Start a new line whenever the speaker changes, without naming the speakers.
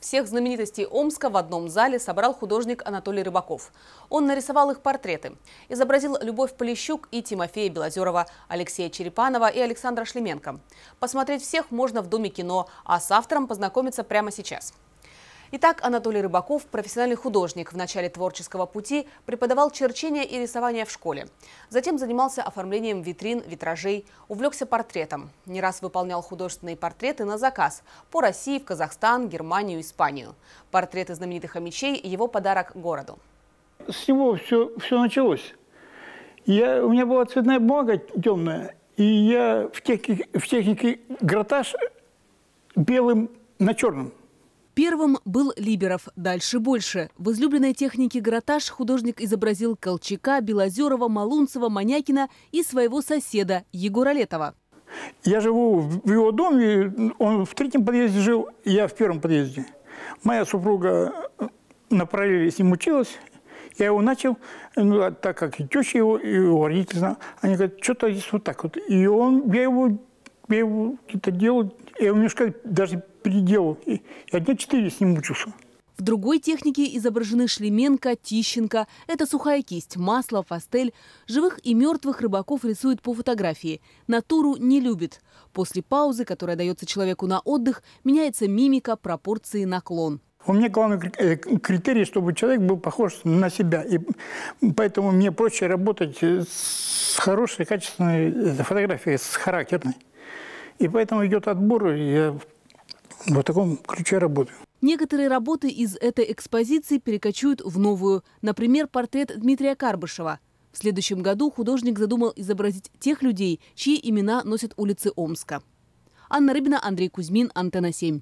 Всех знаменитостей Омска в одном зале собрал художник Анатолий Рыбаков. Он нарисовал их портреты. Изобразил Любовь Полищук и Тимофея Белозерова, Алексея Черепанова и Александра Шлеменко. Посмотреть всех можно в Доме кино, а с автором познакомиться прямо сейчас. Итак, Анатолий Рыбаков, профессиональный художник, в начале творческого пути преподавал черчение и рисование в школе. Затем занимался оформлением витрин, витражей, увлекся портретом. Не раз выполнял художественные портреты на заказ по России, в Казахстан, Германию, Испанию. Портреты знаменитых хомячей – его подарок городу.
С него все, все началось. Я, у меня была цветная бумага темная, и я в
технике, в технике гратаж белым на черном. Первым был Либеров, дальше больше. В излюбленной технике «Гратаж» художник изобразил Колчака, Белозерова, Малунцева, Манякина и своего соседа Егора Летова.
Я живу в его доме, он в третьем подъезде жил, я в первом подъезде. Моя супруга э, на параллели с ним училась, я его начал, ну, а так как и теща его, и его родители, знали, они говорят, что-то здесь вот так вот. И он, я его,
я его это делал, я его немножко даже переделал. И я дня четыре с ним учился. В другой технике изображены Шлеменко, Тищенко. Это сухая кисть, масло, пастель. Живых и мертвых рыбаков рисует по фотографии. Натуру не любит. После паузы, которая дается человеку на отдых, меняется мимика, пропорции, наклон.
У меня главный э, критерий, чтобы человек был похож на себя. И поэтому мне проще работать с хорошей, качественной э, фотографией, с характерной. И поэтому идет отбор. И я в таком ключе работаю.
Некоторые работы из этой экспозиции перекочуют в новую. Например, портрет Дмитрия Карбышева. В следующем году художник задумал изобразить тех людей, чьи имена носят улицы Омска. Анна Рыбина, Андрей Кузьмин, Антенна 7.